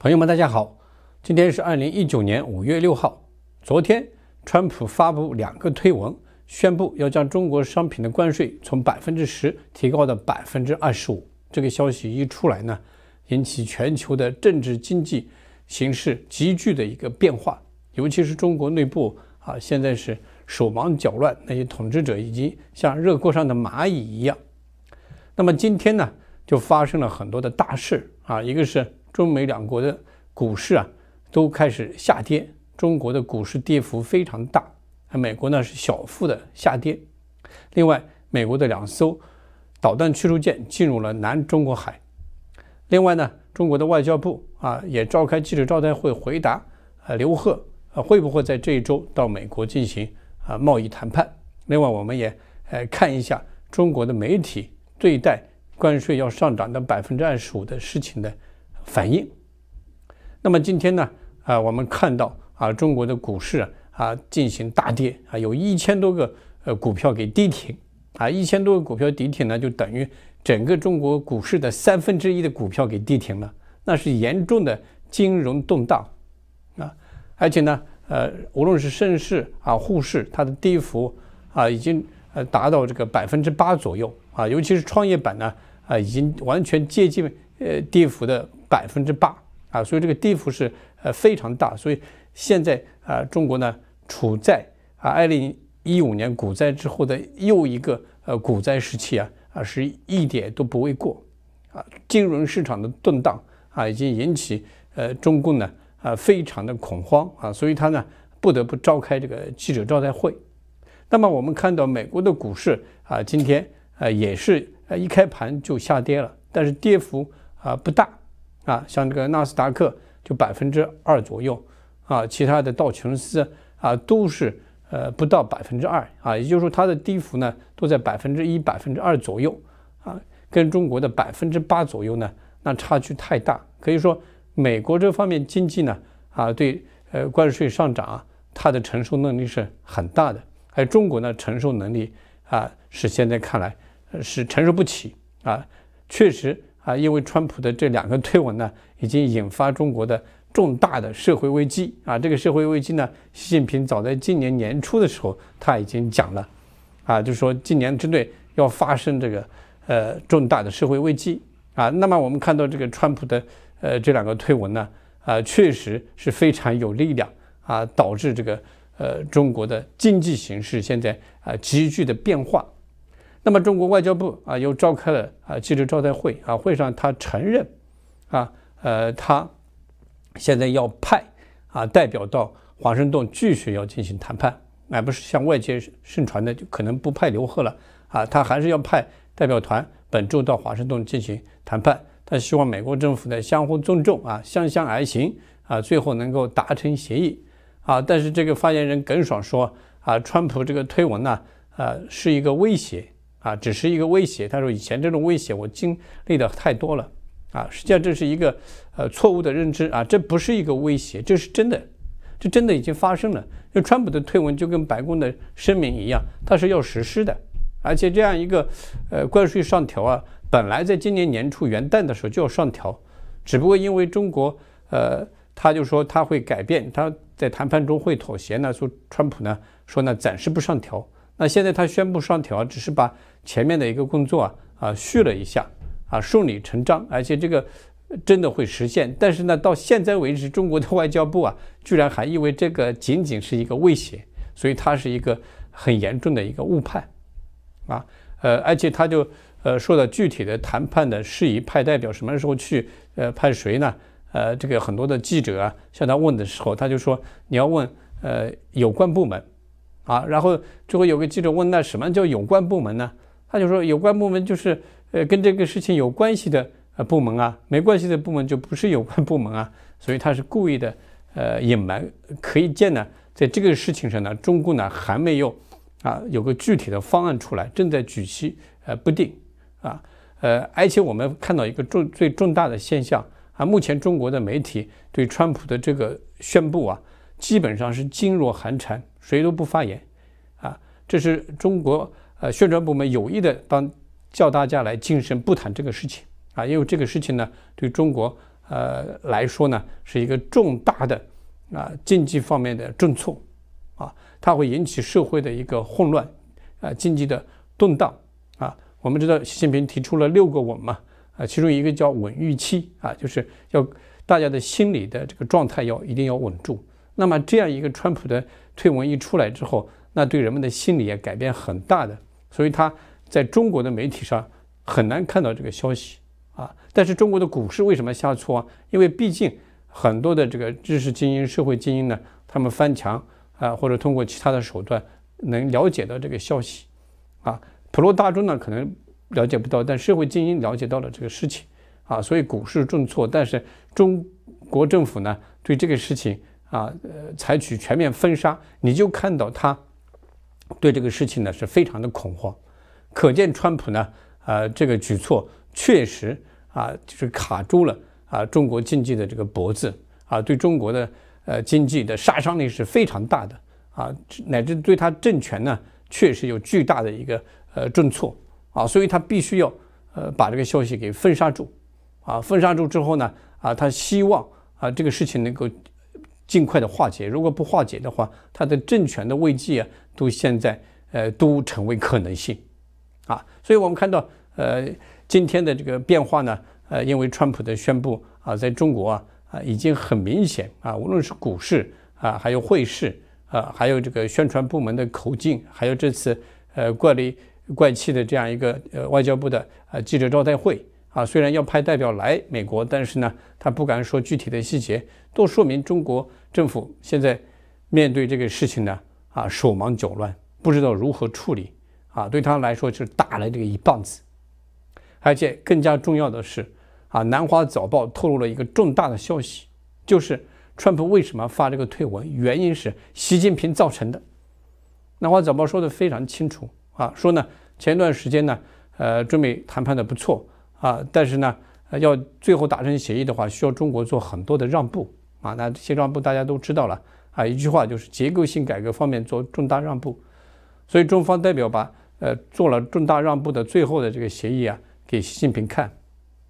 朋友们，大家好！今天是二零一九年五月六号。昨天，川普发布两个推文，宣布要将中国商品的关税从百分之十提高到百分之二十五。这个消息一出来呢，引起全球的政治经济形势急剧的一个变化。尤其是中国内部啊，现在是手忙脚乱，那些统治者已经像热锅上的蚂蚁一样。那么今天呢，就发生了很多的大事啊，一个是。中美两国的股市啊都开始下跌，中国的股市跌幅非常大，美国呢是小幅的下跌。另外，美国的两艘导弹驱逐舰进入了南中国海。另外呢，中国的外交部啊也召开记者招待会，回答啊刘鹤啊会不会在这一周到美国进行啊贸易谈判。另外，我们也呃看一下中国的媒体对待关税要上涨到百分之二十五的事情的。反应。那么今天呢？啊，我们看到啊，中国的股市啊进行大跌啊，有一千多个呃股票给跌停啊，一千多个股票跌停呢，就等于整个中国股市的三分之一的股票给跌停了，那是严重的金融动荡啊！而且呢，呃，无论是深市啊、沪市，它的跌幅啊已经呃达到这个百分之八左右啊，尤其是创业板呢啊，已经完全接近。呃，跌幅的百分之八啊，所以这个跌幅是呃非常大，所以现在啊，中国呢处在啊二零一五年股灾之后的又一个呃股灾时期啊啊，是一点都不为过啊。金融市场的动荡啊，已经引起呃中共呢啊非常的恐慌啊，所以他呢不得不召开这个记者招待会。那么我们看到美国的股市啊，今天啊也是呃一开盘就下跌了，但是跌幅。啊不大，啊像这个纳斯达克就百分之二左右，啊其他的道琼斯啊都是呃不到百分之二啊，也就是说它的跌幅呢都在百分之一百分之二左右啊，跟中国的百分之八左右呢那差距太大，可以说美国这方面经济呢啊对呃关税上涨啊，它的承受能力是很大的，而中国呢承受能力啊是现在看来是承受不起啊，确实。啊，因为川普的这两个推文呢，已经引发中国的重大的社会危机啊！这个社会危机呢，习近平早在今年年初的时候他已经讲了，啊，就是说今年之内要发生这个呃重大的社会危机啊。那么我们看到这个川普的呃这两个推文呢，啊，确实是非常有力量啊，导致这个呃中国的经济形势现在啊急剧的变化。那么中国外交部啊又召开了啊记者招待会啊，会上他承认，啊呃他现在要派啊代表到华盛顿继续要进行谈判，而不是像外界盛传的就可能不派刘鹤了啊，他还是要派代表团本周到华盛顿进行谈判，他希望美国政府呢相互尊重啊相向而行啊，最后能够达成协议啊。但是这个发言人耿爽说啊，川普这个推文呢啊是一个威胁。啊，只是一个威胁。他说以前这种威胁我经历的太多了，啊，实际上这是一个呃错误的认知啊，这不是一个威胁，这是真的，这真的已经发生了。就川普的推文就跟白宫的声明一样，他是要实施的，而且这样一个呃关税上调啊，本来在今年年初元旦的时候就要上调，只不过因为中国呃，他就说他会改变，他在谈判中会妥协呢。说川普呢说呢暂时不上调，那现在他宣布上调，只是把。前面的一个工作啊啊续了一下啊，顺理成章，而且这个真的会实现。但是呢，到现在为止，中国的外交部啊，居然还因为这个仅仅是一个威胁，所以它是一个很严重的一个误判啊。呃，而且他就呃说到具体的谈判的事宜，派代表什么时候去，呃，派谁呢？呃，这个很多的记者啊向他问的时候，他就说你要问呃有关部门啊。然后最后有个记者问那什么叫有关部门呢？他就说，有关部门就是呃，跟这个事情有关系的呃部门啊，没关系的部门就不是有关部门啊，所以他是故意的呃隐瞒。可以见呢，在这个事情上呢，中共呢还没有啊有个具体的方案出来，正在举棋呃不定啊呃，而且我们看到一个重最重大的现象啊，目前中国的媒体对川普的这个宣布啊，基本上是噤若寒蝉，谁都不发言啊，这是中国。呃，宣传部门有意的帮叫大家来噤身，不谈这个事情啊，因为这个事情呢，对中国呃来说呢，是一个重大的啊经济方面的重挫啊，它会引起社会的一个混乱啊，经济的动荡啊。我们知道习近平提出了六个稳嘛啊，其中一个叫稳预期啊，就是要大家的心理的这个状态要一定要稳住。那么这样一个川普的推文一出来之后，那对人们的心理也改变很大的。所以他在中国的媒体上很难看到这个消息啊。但是中国的股市为什么下挫啊？因为毕竟很多的这个知识精英、社会精英呢，他们翻墙啊，或者通过其他的手段能了解到这个消息啊。普罗大众呢可能了解不到，但社会精英了解到了这个事情啊，所以股市重挫。但是中国政府呢对这个事情啊，呃，采取全面封杀，你就看到它。对这个事情呢是非常的恐慌，可见川普呢，呃，这个举措确实啊，就是卡住了啊中国经济的这个脖子啊，对中国的呃经济的杀伤力是非常大的啊，乃至对他政权呢确实有巨大的一个呃重挫啊，所以他必须要呃把这个消息给封杀住啊，封杀住之后呢啊，他希望啊这个事情能够尽快的化解，如果不化解的话，他的政权的危机啊。都现在呃都成为可能性，啊，所以我们看到呃今天的这个变化呢，呃，因为川普的宣布啊，在中国啊啊已经很明显啊，无论是股市啊，还有汇市啊，还有这个宣传部门的口径，还有这次呃怪里怪气的这样一个呃外交部的呃记者招待会啊，虽然要派代表来美国，但是呢，他不敢说具体的细节，都说明中国政府现在面对这个事情呢。啊，手忙脚乱，不知道如何处理，啊，对他来说是打了这个一棒子。而且更加重要的是，啊，《南华早报》透露了一个重大的消息，就是川普为什么发这个推文，原因是习近平造成的。《南华早报》说的非常清楚，啊，说呢，前段时间呢，呃，中美谈判的不错，啊，但是呢，要最后达成协议的话，需要中国做很多的让步，啊，那些让部大家都知道了。啊，一句话就是结构性改革方面做重大让步，所以中方代表把呃做了重大让步的最后的这个协议啊给习近平看，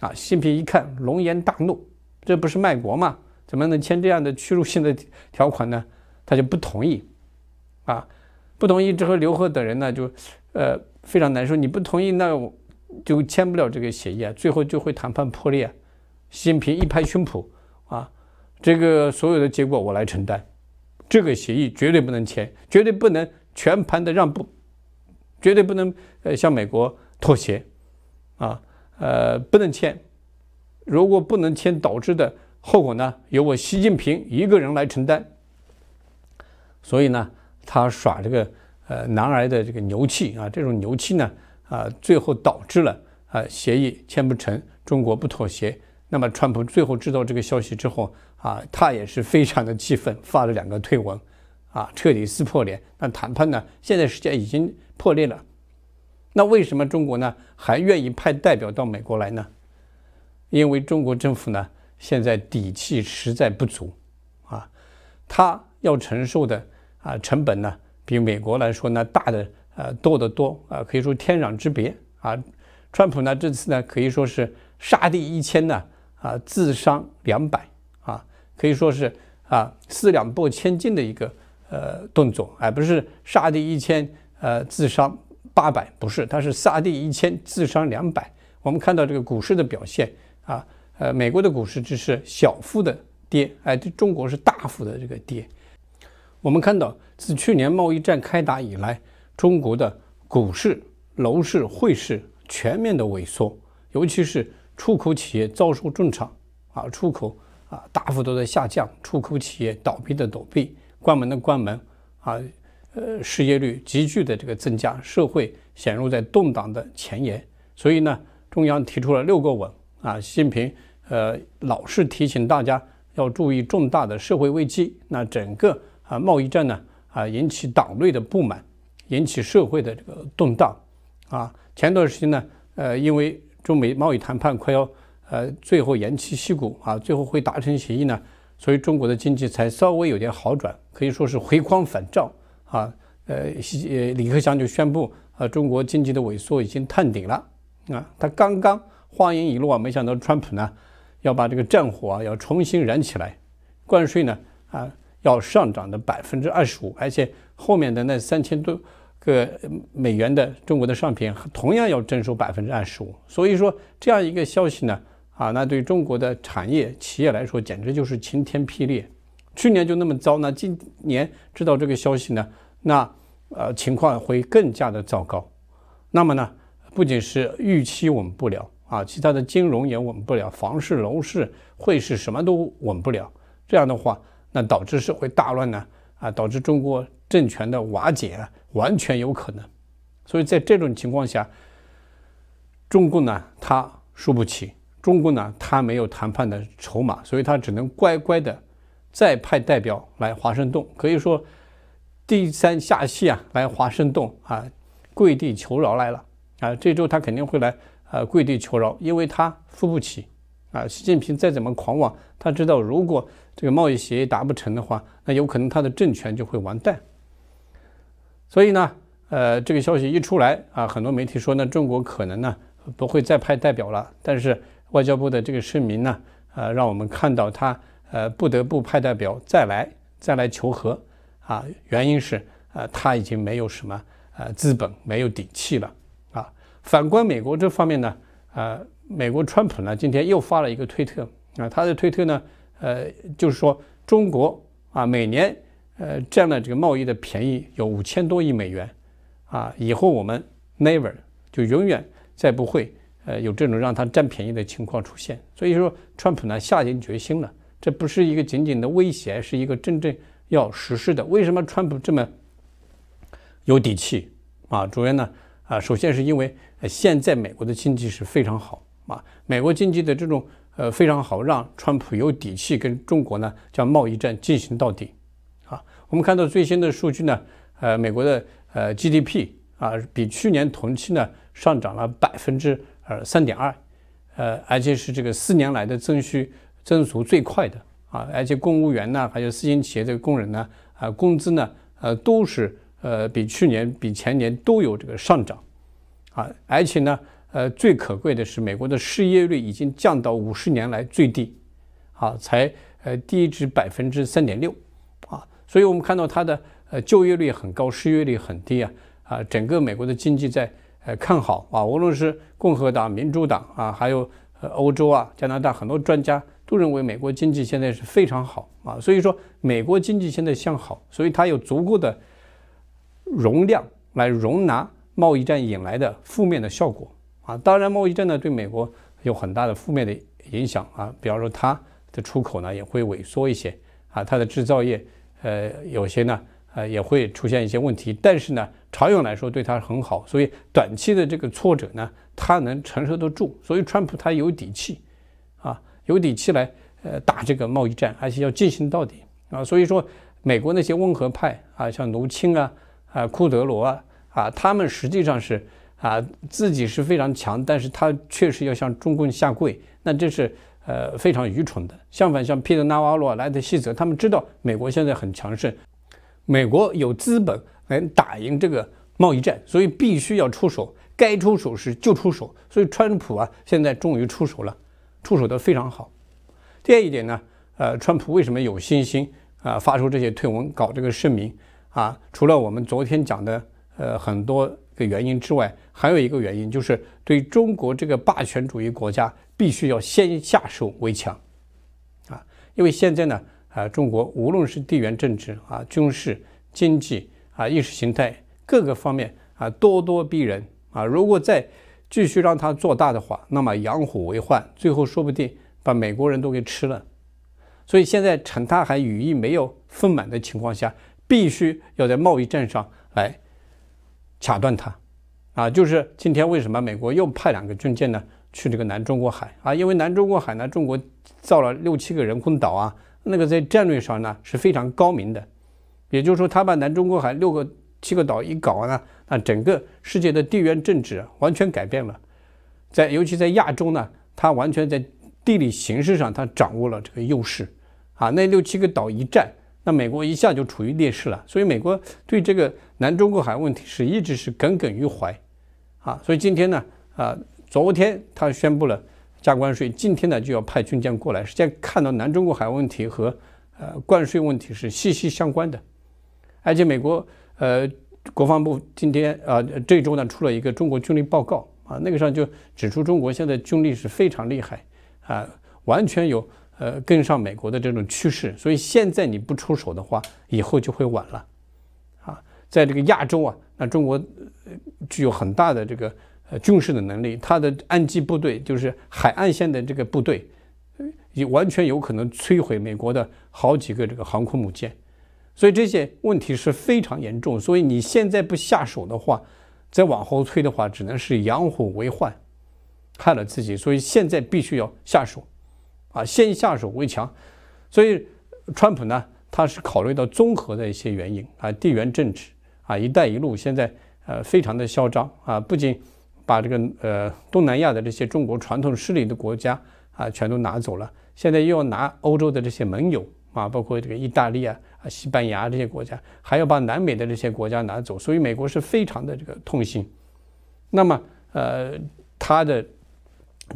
啊，习近平一看龙颜大怒，这不是卖国吗？怎么能签这样的屈辱性的条款呢？他就不同意，啊，不同意之后，刘贺等人呢就呃非常难受，你不同意，那就签不了这个协议，啊，最后就会谈判破裂。习近平一拍胸脯，啊，这个所有的结果我来承担。这个协议绝对不能签，绝对不能全盘的让步，绝对不能呃向美国妥协，啊呃不能签。如果不能签，导致的后果呢，由我习近平一个人来承担。所以呢，他耍这个呃男儿的这个牛气啊，这种牛气呢，啊最后导致了啊协议签不成，中国不妥协。那么，川普最后知道这个消息之后啊，他也是非常的气愤，发了两个推文，啊，彻底撕破脸。那谈判呢，现在时间已经破裂了。那为什么中国呢还愿意派代表到美国来呢？因为中国政府呢现在底气实在不足，啊，他要承受的啊成本呢比美国来说呢大的呃多得多啊，可以说天壤之别啊。川普呢这次呢可以说是杀敌一千呢。啊，自伤两百啊，可以说是啊，四两拨千斤的一个呃动作，而不是杀敌一千，呃，自伤八百，不是，它是杀敌一千，自伤两百。我们看到这个股市的表现啊，呃，美国的股市只是小幅的跌，哎，这中国是大幅的这个跌。我们看到，自去年贸易战开打以来，中国的股市、楼市、汇市全面的萎缩，尤其是。出口企业遭受重创啊，出口啊大幅度的下降，出口企业倒闭的倒闭，关门的关门啊，呃，失业率急剧的这个增加，社会陷入在动荡的前沿。所以呢，中央提出了六个稳啊，习近平呃老是提醒大家要注意重大的社会危机。那整个啊贸易战呢啊引起党内的不满，引起社会的这个动荡啊。前段时间呢呃因为中美贸易谈判快要呃最后偃旗息鼓啊，最后会达成协议呢，所以中国的经济才稍微有点好转，可以说是回光返照啊。呃，李克强就宣布啊，中国经济的萎缩已经探顶了啊。他刚刚话音一落啊，没想到川普呢要把这个战火啊要重新燃起来，关税呢啊要上涨的百分之二十五，而且后面的那三千多。个美元的中国的商品同样要征收百分之二十五，所以说这样一个消息呢，啊，那对中国的产业企业来说简直就是晴天霹雳。去年就那么糟，那今年知道这个消息呢，那呃情况会更加的糟糕。那么呢，不仅是预期稳不了啊，其他的金融也稳不了，房市、楼市、汇市什么都稳不了。这样的话，那导致社会大乱呢，啊，导致中国政权的瓦解。完全有可能，所以在这种情况下，中共呢，他输不起，中共呢，他没有谈判的筹码，所以他只能乖乖的再派代表来华盛顿，可以说低三下气啊，来华盛顿啊，跪地求饶来了啊，这周他肯定会来啊，跪地求饶，因为他付不起啊。习近平再怎么狂妄，他知道如果这个贸易协议达不成的话，那有可能他的政权就会完蛋。所以呢，呃，这个消息一出来啊，很多媒体说呢，中国可能呢不会再派代表了。但是外交部的这个声明呢，呃，让我们看到他呃不得不派代表再来再来求和啊。原因是呃他已经没有什么呃资本没有底气了啊。反观美国这方面呢，呃，美国川普呢今天又发了一个推特啊，他的推特呢，呃，就是说中国啊每年。呃，占了这个贸易的便宜有五千多亿美元，啊，以后我们 never 就永远再不会呃有这种让他占便宜的情况出现。所以说，川普呢下定决心了，这不是一个仅仅的威胁，是一个真正要实施的。为什么川普这么有底气啊？主要呢啊，首先是因为现在美国的经济是非常好啊，美国经济的这种呃非常好，让川普有底气跟中国呢将贸易战进行到底。我们看到最新的数据呢，呃，美国的呃 GDP 啊，比去年同期呢上涨了百分之呃三点二，呃，而且是这个四年来的增速增速最快的啊，而且公务员呢，还有私营企业的工人呢，啊，工资呢，呃，都是呃比去年、比前年都有这个上涨，啊，而且呢，呃，最可贵的是，美国的失业率已经降到五十年来最低，啊，才呃低至百分之三点六，啊。所以我们看到它的呃就业率很高，失业率很低啊啊，整个美国的经济在呃看好啊，无论是共和党、民主党啊，还有呃欧洲啊、加拿大，很多专家都认为美国经济现在是非常好啊。所以说美国经济现在向好，所以它有足够的容量来容纳贸易战引来的负面的效果啊。当然，贸易战呢对美国有很大的负面的影响啊，比方说它的出口呢也会萎缩一些啊，它的制造业。呃，有些呢，呃，也会出现一些问题，但是呢，长远来说对他很好，所以短期的这个挫折呢，他能承受得住，所以川普他有底气，啊，有底气来呃打这个贸易战，而且要进行到底啊，所以说美国那些温和派啊，像卢钦啊，啊库德罗啊，啊他们实际上是啊自己是非常强，但是他确实要向中共下跪，那这是。呃，非常愚蠢的。相反，像皮特·纳瓦罗、莱特希泽，他们知道美国现在很强盛，美国有资本来打赢这个贸易战，所以必须要出手，该出手时就出手。所以川普啊，现在终于出手了，出手的非常好。第二一点呢，呃，川普为什么有信心啊，发出这些推文、搞这个声明啊？除了我们昨天讲的，呃，很多。原因之外，还有一个原因就是，对中国这个霸权主义国家，必须要先下手为强啊！因为现在呢，啊，中国无论是地缘政治啊、军事、经济啊、意识形态各个方面啊，咄咄逼人啊！如果再继续让它做大的话，那么养虎为患，最后说不定把美国人都给吃了。所以现在趁它还羽翼没有丰满的情况下，必须要在贸易战上来。卡断它，啊，就是今天为什么美国又派两个军舰呢？去这个南中国海啊，因为南中国海，呢，中国造了六七个人工岛啊，那个在战略上呢是非常高明的，也就是说，他把南中国海六个七个岛一搞呢，那整个世界的地缘政治完全改变了，在尤其在亚洲呢，他完全在地理形势上他掌握了这个优势，啊，那六七个岛一占。那美国一下就处于劣势了，所以美国对这个南中国海问题是一直是耿耿于怀，啊，所以今天呢，啊，昨天他宣布了加关税，今天呢就要派军舰过来，实际上看到南中国海问题和呃关税问题是息息相关的，而且美国呃国防部今天啊这周呢出了一个中国军力报告啊，那个上就指出中国现在军力是非常厉害啊，完全有。呃，跟上美国的这种趋势，所以现在你不出手的话，以后就会晚了，啊，在这个亚洲啊，那中国具有很大的这个呃军事的能力，它的岸基部队就是海岸线的这个部队，也完全有可能摧毁美国的好几个这个航空母舰，所以这些问题是非常严重，所以你现在不下手的话，再往后推的话，只能是养虎为患，害了自己，所以现在必须要下手。啊，先下手为强，所以川普呢，他是考虑到综合的一些原因啊，地缘政治啊，一带一路现在呃非常的嚣张啊，不仅把这个呃东南亚的这些中国传统势力的国家啊全都拿走了，现在又要拿欧洲的这些盟友啊，包括这个意大利啊、啊西班牙这些国家，还要把南美的这些国家拿走，所以美国是非常的这个痛心。那么呃，他的。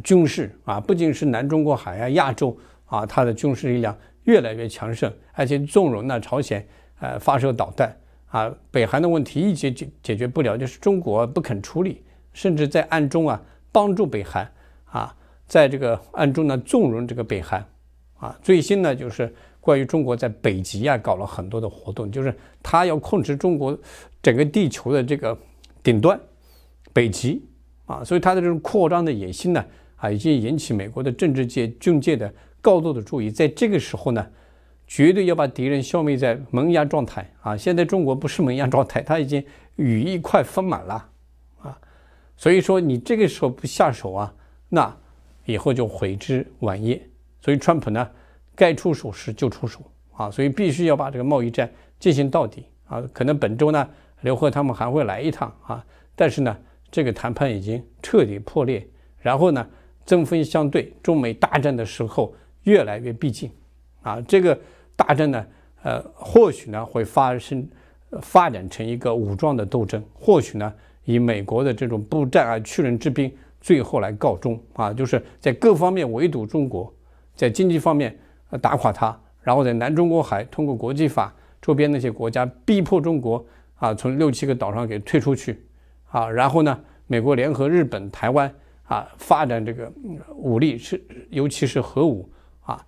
军事啊，不仅是南中国海啊、亚洲啊，它的军事力量越来越强盛，而且纵容呢朝鲜呃发射导弹啊。北韩的问题一解解解决不了，就是中国不肯处理，甚至在暗中啊帮助北韩啊，在这个暗中呢纵容这个北韩啊。最新呢就是关于中国在北极啊搞了很多的活动，就是他要控制中国整个地球的这个顶端，北极。啊，所以他的这种扩张的野心呢，啊，已经引起美国的政治界、军界的高度的注意。在这个时候呢，绝对要把敌人消灭在萌芽状态啊。现在中国不是萌芽状态，他已经羽翼快丰满了啊。所以说，你这个时候不下手啊，那以后就悔之晚矣。所以，川普呢，该出手时就出手啊。所以必须要把这个贸易战进行到底啊。可能本周呢，刘鹤他们还会来一趟啊，但是呢。这个谈判已经彻底破裂，然后呢，针锋相对，中美大战的时候越来越逼近，啊，这个大战呢，呃，或许呢会发生，发展成一个武装的斗争，或许呢，以美国的这种不战而屈人之兵最后来告终，啊，就是在各方面围堵中国，在经济方面打垮他，然后在南中国海通过国际法周边那些国家逼迫中国啊，从六七个岛上给退出去。啊，然后呢，美国联合日本、台湾啊，发展这个武力，是尤其是核武啊，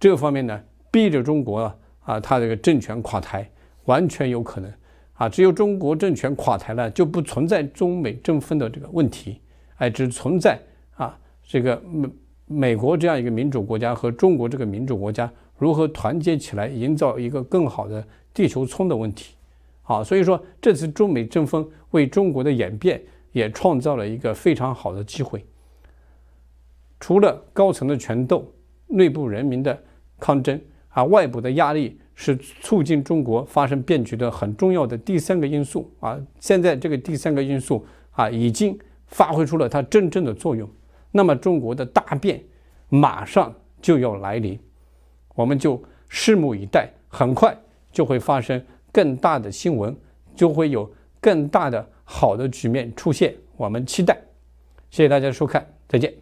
这方面呢，逼着中国啊，他这个政权垮台，完全有可能啊。只有中国政权垮台了，就不存在中美争锋的这个问题，哎，只存在啊，这个美美国这样一个民主国家和中国这个民主国家如何团结起来，营造一个更好的地球村的问题。好，所以说这次中美争锋为中国的演变也创造了一个非常好的机会。除了高层的权斗、内部人民的抗争，啊，外部的压力是促进中国发生变局的很重要的第三个因素。啊，现在这个第三个因素啊已经发挥出了它真正的作用。那么，中国的大变马上就要来临，我们就拭目以待，很快就会发生。更大的新闻就会有更大的好的局面出现，我们期待。谢谢大家收看，再见。